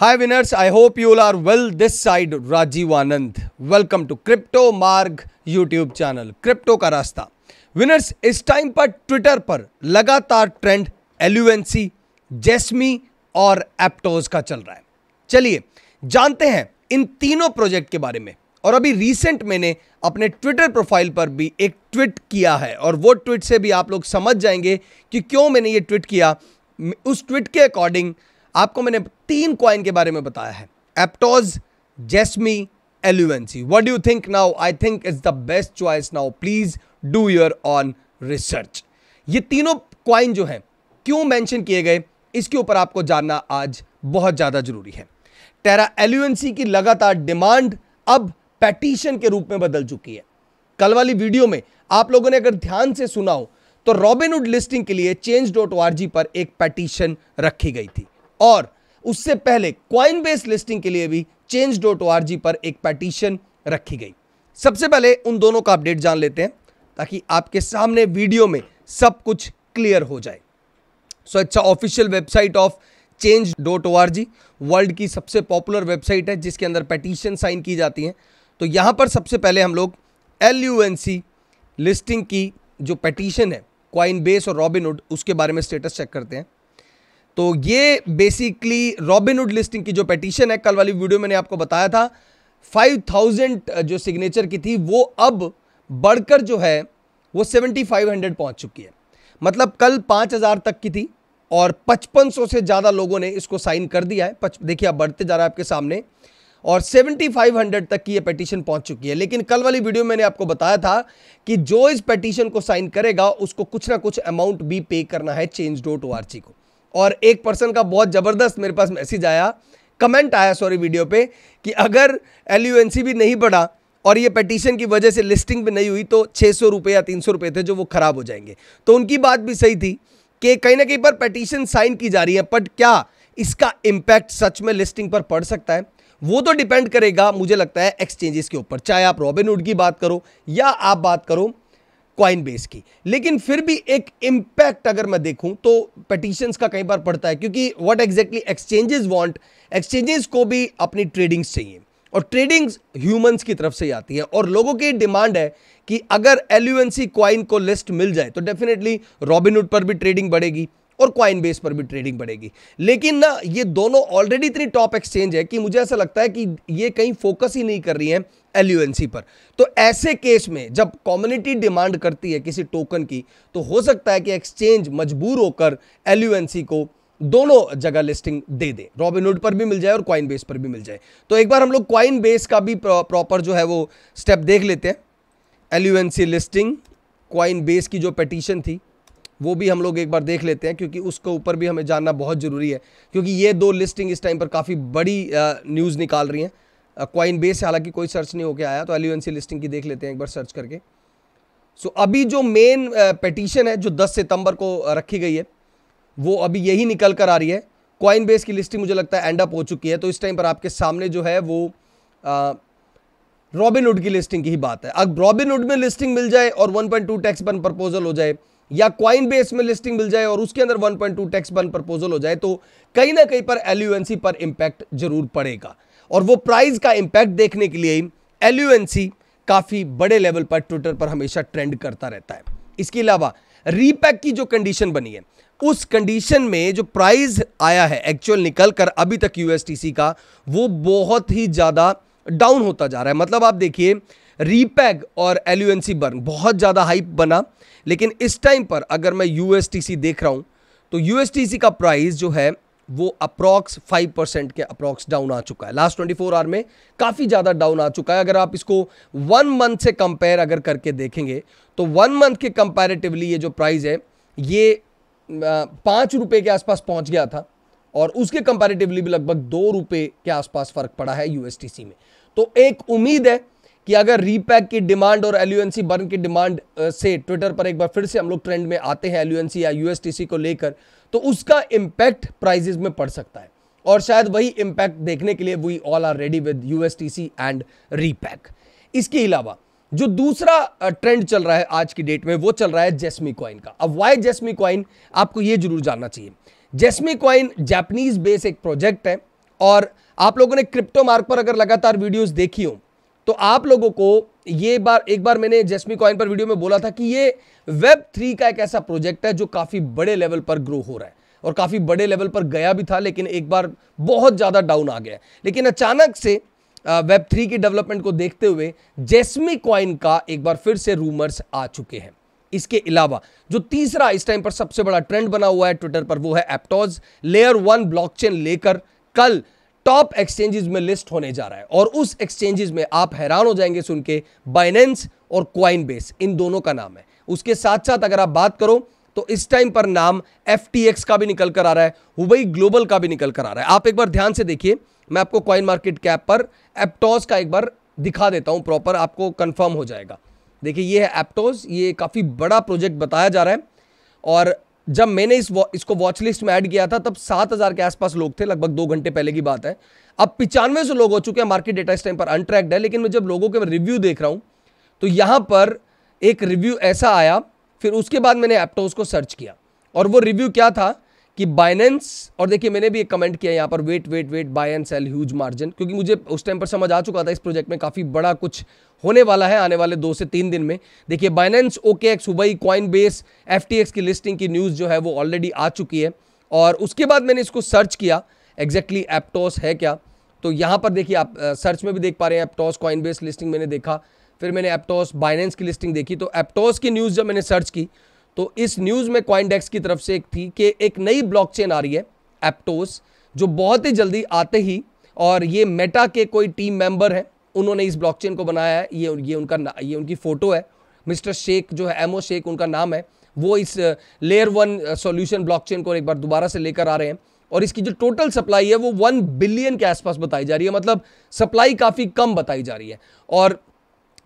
Hi winners, I hope you all are well. This side Rajiv Anand. Welcome to Crypto Marg channel crypto का रास्ता winners इस time पर Twitter पर लगातार trend एल्यूएनसी जेस्मी और एप्टोज का चल रहा है चलिए जानते हैं इन तीनों प्रोजेक्ट के बारे में और अभी रिसेंट मैंने अपने ट्विटर प्रोफाइल पर भी एक ट्वीट किया है और वो ट्वीट से भी आप लोग समझ जाएंगे कि क्यों मैंने ये ट्वीट किया उस ट्वीट के अकॉर्डिंग आपको मैंने तीन कॉइन के बारे में बताया है Aptos Jasmy LUNC what do think now I think is the best choice now please do your own research ये तीनों क्वाइन जो हैं क्यों मेंशन किए गए इसके ऊपर आपको जानना आज बहुत ज़्यादा जरूरी है टेरा एल्यूएंसी की लगातार डिमांड अब पेटिशन के रूप में बदल चुकी है कल वाली वीडियो में आप लोगों ने अगर ध्यान से सुना हो तो रॉबिनहुड लिस्टिंग के लिए चेंज डॉट ओ पर एक पेटिशन रखी गई थी और उससे पहले क्वाइन बेस लिस्टिंग के लिए भी चेंज डॉट ओ पर एक पैटिशन रखी गई सबसे पहले उन दोनों का अपडेट जान लेते हैं ताकि आपके सामने वीडियो में सब कुछ क्लियर हो जाए सो अच्छा official website of change dot o world की सबसे पॉपुलर वेबसाइट है जिसके अंदर पटिशन साइन की जाती हैं तो यहाँ पर सबसे पहले हम लोग L U N C listing की जो पटिशन है क्वाइन बेस और रॉबिनहुड उसके बारे में स्टेटस चेक करते हैं तो ये बेसिकली रॉबिनहुड लिस्टिंग की जो पटिशन है कल वाली वीडियो मैंने आपको बताया था 5000 जो सिग्नेचर की थी वो अब बढ़कर जो है वो 7500 पहुंच चुकी है मतलब कल 5000 तक की थी और 5500 से ज़्यादा लोगों ने इसको साइन कर दिया है देखिए आप बढ़ते जा रहा है आपके सामने और 7500 तक की ये पटिशन पहुंच चुकी है लेकिन कल वाली वीडियो मैंने आपको बताया था कि जो इस पटिशन को साइन करेगा उसको कुछ ना कुछ अमाउंट भी पे करना है चेंज डॉट ओ को और एक पर्सन का बहुत ज़बरदस्त मेरे पास मैसेज आया कमेंट आया सॉरी वीडियो पे कि अगर एल भी नहीं बढ़ा और ये पटिशन की वजह से लिस्टिंग भी नहीं हुई तो छः सौ रुपये या तीन सौ रुपये थे जो वो ख़राब हो जाएंगे तो उनकी बात भी सही थी कि कहीं ना कहीं पर पटिशन साइन की जा रही है बट क्या इसका इम्पैक्ट सच में लिस्टिंग पर पड़ सकता है वो तो डिपेंड करेगा मुझे लगता है एक्सचेंजेस के ऊपर चाहे आप रॉबिनहुड की बात करो या आप बात करो क्वाइन बेस की लेकिन फिर भी एक इम्पैक्ट अगर मैं देखूं तो पटिशंस का कई बार पड़ता है क्योंकि what exactly exchanges want exchanges को भी अपनी ट्रेडिंग्स चाहिए और ट्रेडिंग्स ह्यूमंस की तरफ से आती है और लोगों की डिमांड है कि अगर एल क्वाइन को लिस्ट मिल जाए तो डेफिनेटली रॉबिनहुड पर भी ट्रेडिंग बढ़ेगी और क्वाइन बेस पर भी ट्रेडिंग बढ़ेगी लेकिन ना ये दोनों ऑलरेडी इतनी टॉप एक्सचेंज है कि मुझे ऐसा लगता है कि ये कहीं फोकस ही नहीं कर रही है एल्यूएनसी पर तो ऐसे केस में जब कम्युनिटी डिमांड करती है किसी टोकन की तो हो सकता है कि एक्सचेंज मजबूर होकर एल्यूएनसी को दोनों जगह लिस्टिंग दे दे रॉबिनुड पर भी मिल जाए और क्वाइन बेस पर भी मिल जाए तो एक बार हम लोग क्वाइन बेस का भी प्रॉपर जो है वो स्टेप देख लेते हैं एल्यूएनसी लिस्टिंग क्वाइन बेस की जो पटिशन थी वो भी हम लोग एक बार देख लेते हैं क्योंकि उसके ऊपर भी हमें जानना बहुत ज़रूरी है क्योंकि ये दो लिस्टिंग इस टाइम पर काफ़ी बड़ी न्यूज़ निकाल रही हैं क्वाइन बेस हालांकि कोई सर्च नहीं होकर आया तो एल लिस्टिंग की देख लेते हैं एक बार सर्च करके सो so, अभी जो मेन पटिशन uh, है जो 10 सितंबर को uh, रखी गई है वो अभी यही निकल कर आ रही है क्वाइन बेस की लिस्टिंग मुझे लगता है एंड अप हो चुकी है तो इस टाइम पर आपके सामने जो है वो रॉबिनवुड uh, की लिस्टिंग की ही बात है अब रॉबिनहुड में लिस्टिंग मिल जाए और 1.2 टैक्स बन प्रपोजल हो जाए या क्वाइन बेस में लिस्टिंग मिल जाए और उसके अंदर 1.2 टैक्स बन प्रपोजल हो जाए तो कहीं ना कहीं पर एल पर इम्पैक्ट जरूर पड़ेगा और वो प्राइस का इम्पैक्ट देखने के लिए एल काफ़ी बड़े लेवल पर ट्विटर पर हमेशा ट्रेंड करता रहता है इसके अलावा रीपैक की जो कंडीशन बनी है उस कंडीशन में जो प्राइस आया है एक्चुअल निकल कर अभी तक यूएसटीसी का वो बहुत ही ज़्यादा डाउन होता जा रहा है मतलब आप देखिए रीपैक और एल बर्न बहुत ज़्यादा हाइप बना लेकिन इस टाइम पर अगर मैं यूएसटीसी देख रहा हूँ तो यूएसटीसी का प्राइस जो है वो अप्रॉक्स फाइव परसेंट के अप्रॉक्स डाउन आ चुका है लास्ट ट्वेंटी फोर आवर में काफ़ी ज़्यादा डाउन आ चुका है अगर आप इसको वन मंथ से कंपेयर अगर करके देखेंगे तो वन मंथ के कंपेरेटिवली ये जो प्राइस है ये पांच रुपए के आसपास पहुंच गया था और उसके कंपेरेटिवली भी लगभग दो रुपए के आसपास फ़र्क पड़ा है यूएसटीसी में तो एक उम्मीद है कि अगर रीपैक की डिमांड और एलयूएनसी बर्न की डिमांड से ट्विटर पर एक बार फिर से हम लोग ट्रेंड में आते हैं एलयूएनसी या यूएसटीसी को लेकर तो उसका इम्पैक्ट प्राइजेज में पड़ सकता है और शायद वही इम्पैक्ट देखने के लिए we all are ready with USTC and repeg इसके अलावा जो दूसरा ट्रेंड चल रहा है आज की डेट में वो चल रहा है जेस्मी कॉइन का अब वाई जेस्मी कॉइन आपको ये जरूर जानना चाहिए जेस्मी कॉइन जैपनीज बेस एक प्रोजेक्ट है और आप लोगों ने क्रिप्टो मार्क पर अगर लगातार वीडियोस देखी हो तो आप लोगों को ये बार एक बार मैंने जैस्मी कॉइन पर वीडियो में बोला था कि ये वेब थ्री का एक ऐसा प्रोजेक्ट है जो काफ़ी बड़े लेवल पर ग्रो हो रहा है और काफ़ी बड़े लेवल पर गया भी था लेकिन एक बार बहुत ज़्यादा डाउन आ गया लेकिन अचानक से वेब थ्री की डेवलपमेंट को देखते हुए जेस्मी कॉइन का एक बार फिर से रूमर्स आ चुके हैं इसके अलावा जो तीसरा इस टाइम पर सबसे बड़ा ट्रेंड बना हुआ है ट्विटर पर वो है एप्टॉज लेयर वन ब्लॉकचेन लेकर कल टॉप एक्सचेंजेस में लिस्ट होने जा रहा है और उस एक्सचेंजेस में आप हैरान हो जाएंगे सुन के बाइनेंस और क्वाइन बेस इन दोनों का नाम है उसके साथ साथ अगर आप बात करो तो इस टाइम पर नाम एफ का भी निकल कर आ रहा है हुबई ग्लोबल का भी निकल कर आ रहा है आप एक बार ध्यान से देखिए मैं आपको क्वाइन मार्केट कैप पर एप्टॉस का एक बार दिखा देता हूँ प्रॉपर आपको कंफर्म हो जाएगा देखिए ये है एप्टोस ये काफ़ी बड़ा प्रोजेक्ट बताया जा रहा है और जब मैंने इस वा, इसको वॉच लिस्ट में ऐड किया था तब सात हज़ार के आसपास लोग थे लगभग दो घंटे पहले की बात है अब पिचानवे सौ लोग हो चुके हैं मार्केट डेटा इस टाइम पर अनट्रैक्ड है लेकिन मैं जब लोगों के रिव्यू देख रहा हूं तो यहां पर एक रिव्यू ऐसा आया फिर उसके बाद मैंने एप्टोस को सर्च किया और वो रिव्यू क्या था कि बाइनेंस और देखिए मैंने भी एक कमेंट किया यहाँ पर wait wait wait buy and sell huge margin क्योंकि मुझे उस टाइम पर समझ आ चुका था इस प्रोजेक्ट में काफ़ी बड़ा कुछ होने वाला है आने वाले दो से तीन दिन में देखिए Binance OKX Huobi Coinbase एफ की लिस्टिंग की न्यूज़ जो है वो ऑलरेडी आ चुकी है और उसके बाद मैंने इसको सर्च किया एग्जैक्टली एप्टोस है क्या तो यहाँ पर देखिए आप सर्च में भी देख पा रहे हैं एप्टोस कॉइन बेस लिस्टिंग मैंने देखा फिर मैंने एप्टोस बाइनेंस की लिस्टिंग देखी तो एप्टोस की न्यूज़ जब मैंने सर्च की तो इस न्यूज़ में कॉइनडेक्स की तरफ से एक थी कि एक नई ब्लॉकचेन आ रही है एप्टोस जो बहुत ही जल्दी आते ही और ये मेटा के कोई टीम मेंबर हैं उन्होंने इस ब्लॉकचेन को बनाया है ये ये उनका ये उनकी फ़ोटो है मिस्टर शेख जो है एमओ शेख उनका नाम है वो इस लेयर वन सॉल्यूशन ब्लॉकचेन को एक बार दोबारा से लेकर आ रहे हैं और इसकी जो टोटल सप्लाई है वो वन बिलियन के आसपास बताई जा रही है मतलब सप्लाई काफ़ी कम बताई जा रही है और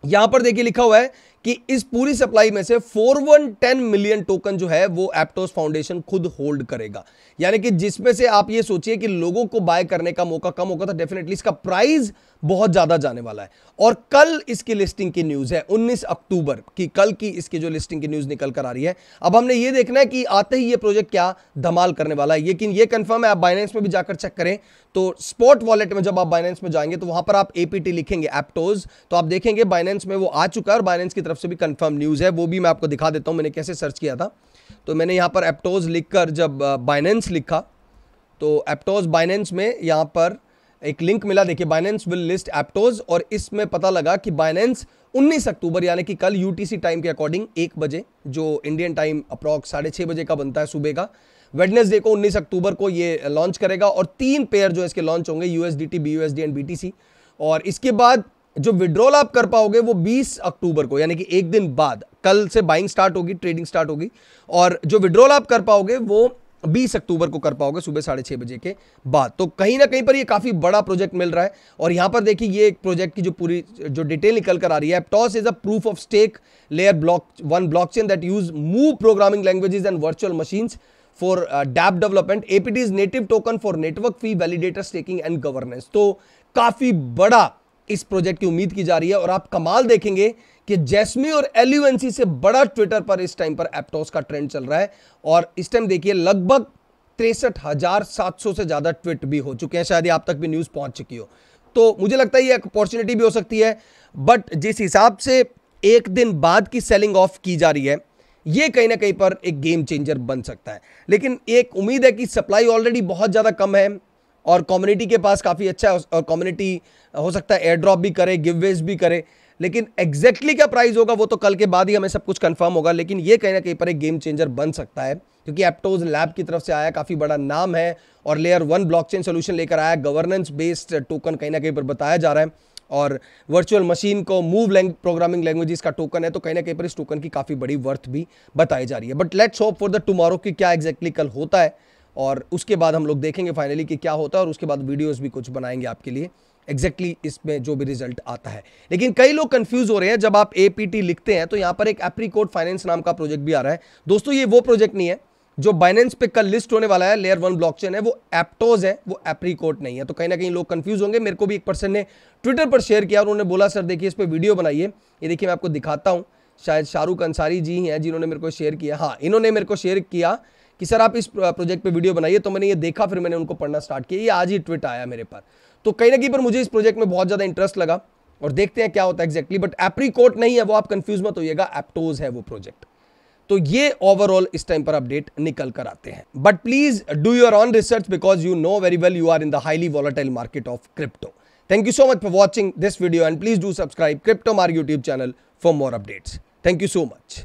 यहाँ पर देखिए लिखा हुआ है कि इस पूरी सप्लाई में से 4110 मिलियन टोकन जो है वो एप्टोस फाउंडेशन खुद होल्ड करेगा यानी कि जिसमें से आप ये सोचिए कि लोगों को बाय करने का मौका कम होगा तो डेफिनेटली इसका प्राइस बहुत ज़्यादा जाने वाला है और कल इसकी लिस्टिंग की न्यूज़ है 19 अक्टूबर की कल की इसकी जो लिस्टिंग की न्यूज़ निकल कर आ रही है अब हमने ये देखना है कि आते ही ये प्रोजेक्ट क्या धमाल करने वाला है लेकिन ये कंफर्म है आप बाइनेंस में भी जाकर चेक करें तो स्पॉट वॉलेट में जब आप बाइनेंस में जाएंगे तो वहाँ पर आप एपीटी लिखेंगे एप्टोज तो आप देखेंगे बाइनेंस में वो आ चुका है और बाइनेंस की तरफ से भी कंफर्म न्यूज़ है वो भी मैं आपको दिखा देता हूँ मैंने कैसे सर्च किया था तो मैंने यहाँ पर एप्टोज लिख जब बाइनेंस लिखा तो एप्टोज बाइनेंस में यहाँ पर एक लिंक मिला देखिए बाइनेंस विल लिस्ट एप्टोज और इसमें पता लगा कि बाइनेंस 19 अक्टूबर यानी कि कल यूटीसी टाइम के अकॉर्डिंग एक बजे जो इंडियन टाइम अप्रॉक्स साढ़े छः बजे का बनता है सुबह का वेडनेसडे को 19 अक्टूबर को ये लॉन्च करेगा और तीन पेयर जो इसके लॉन्च होंगे USDT T B S D and B T C और इसके बाद जो विड्रॉल आप कर पाओगे वो 20 अक्टूबर को यानी कि एक दिन बाद कल से बाइंग स्टार्ट होगी ट्रेडिंग स्टार्ट होगी और जो विड्रॉल आप कर पाओगे वो बीस अक्टूबर को कर पाओगे सुबह साढ़े छः बजे के बाद तो कहीं ना कहीं पर ये काफ़ी बड़ा प्रोजेक्ट मिल रहा है और यहाँ पर देखिए ये एक प्रोजेक्ट की जो पूरी जो डिटेल निकल कर आ रही है Aptos is a proof of stake layer block one chain that use move programming languages and virtual machines for dapp development APT is native token for network fee validator staking and governance तो काफ़ी बड़ा इस project की उम्मीद की जा रही है और आप कमाल देखेंगे कि जैसमी और एल्यूएनसी से बड़ा ट्विटर पर इस टाइम पर एप्टोस का ट्रेंड चल रहा है और इस टाइम देखिए लगभग तिरसठ हजार सात सौ से ज़्यादा ट्वीट भी हो चुके हैं शायद आप तक भी न्यूज़ पहुंच चुकी हो तो मुझे लगता है ये अपॉर्चुनिटी भी हो सकती है बट जिस हिसाब से एक दिन बाद की सेलिंग ऑफ की जा रही है ये कहीं ना कहीं पर एक गेम चेंजर बन सकता है लेकिन एक उम्मीद है कि सप्लाई ऑलरेडी बहुत ज़्यादा कम है और कम्युनिटी के पास काफ़ी अच्छा है और कम्युनिटी हो सकता है एयर ड्रॉप भी करे गिववेज भी करे लेकिन एग्जैक्टली exactly क्या प्राइस होगा वो तो कल के बाद ही हमें सब कुछ कंफर्म होगा लेकिन ये कहीं ना कहीं पर एक गेम चेंजर बन सकता है क्योंकि एप्टोज लैब की तरफ से आया काफ़ी बड़ा नाम है और लेयर वन ब्लॉकचेन सोल्यूशन लेकर आया गवर्नेंस बेस्ड टोकन कहीं ना कहीं पर बताया जा रहा है और वर्चुअल मशीन को मूव लैंग प्रोग्रामिंग लैंग्वेजेस का टोकन है तो कहीं ना कहीं पर इस टोकन की काफ़ी बड़ी वर्थ भी बताई जा रही है but let's hope for the tomorrow की क्या एग्जैक्टली exactly कल होता है और उसके बाद हम लोग देखेंगे फाइनली कि क्या होता है और उसके बाद वीडियोस भी कुछ बनाएंगे आपके लिए एग्जैक्टली exactly इसमें जो भी रिजल्ट आता है लेकिन कई लोग कंफ्यूज हो रहे हैं जब आप एपीटी लिखते हैं तो यहाँ पर एक एप्रीकोड फाइनेंस नाम का प्रोजेक्ट भी आ रहा है दोस्तों ये वो प्रोजेक्ट नहीं है जो बाइनेंस पे कल लिस्ट होने वाला है लेयर वन ब्लॉकचेन है वो एप्टोज है वो एप्रीकोट नहीं है तो कहीं ना कहीं लोग कंफ्यूज होंगे मेरे को भी एक पर्सन ने ट्विटर पर शेयर किया और उन्होंने बोला सर देखिए इस पर वीडियो बनाइए ये देखिए मैं आपको दिखाता हूँ शायद शाहरुख अंसारी जी हैं जिन्होंने मेरे को शेयर किया हाँ इन्होंने मेरे को शेयर किया कि सर आप इस प्रोजेक्ट पे वीडियो बनाइए तो मैंने ये देखा फिर मैंने उनको पढ़ना स्टार्ट किया ये आज ही ट्विट आया मेरे पर तो कहीं ना कहीं पर मुझे इस प्रोजेक्ट में बहुत ज़्यादा इंटरेस्ट लगा और देखते हैं क्या होता है एग्जैक्टली बट एप्रीकोट नहीं है वो आप कंफ्यूज मत होइएगा एप्टोज है वो प्रोजेक्ट तो ये ओवरऑल इस टाइम पर अपडेट निकल कर आते हैं but please do your own research because you know very well you are in the highly volatile market of crypto thank you so much for watching this video and please do subscribe crypto Marg YouTube channel for more updates thank you so much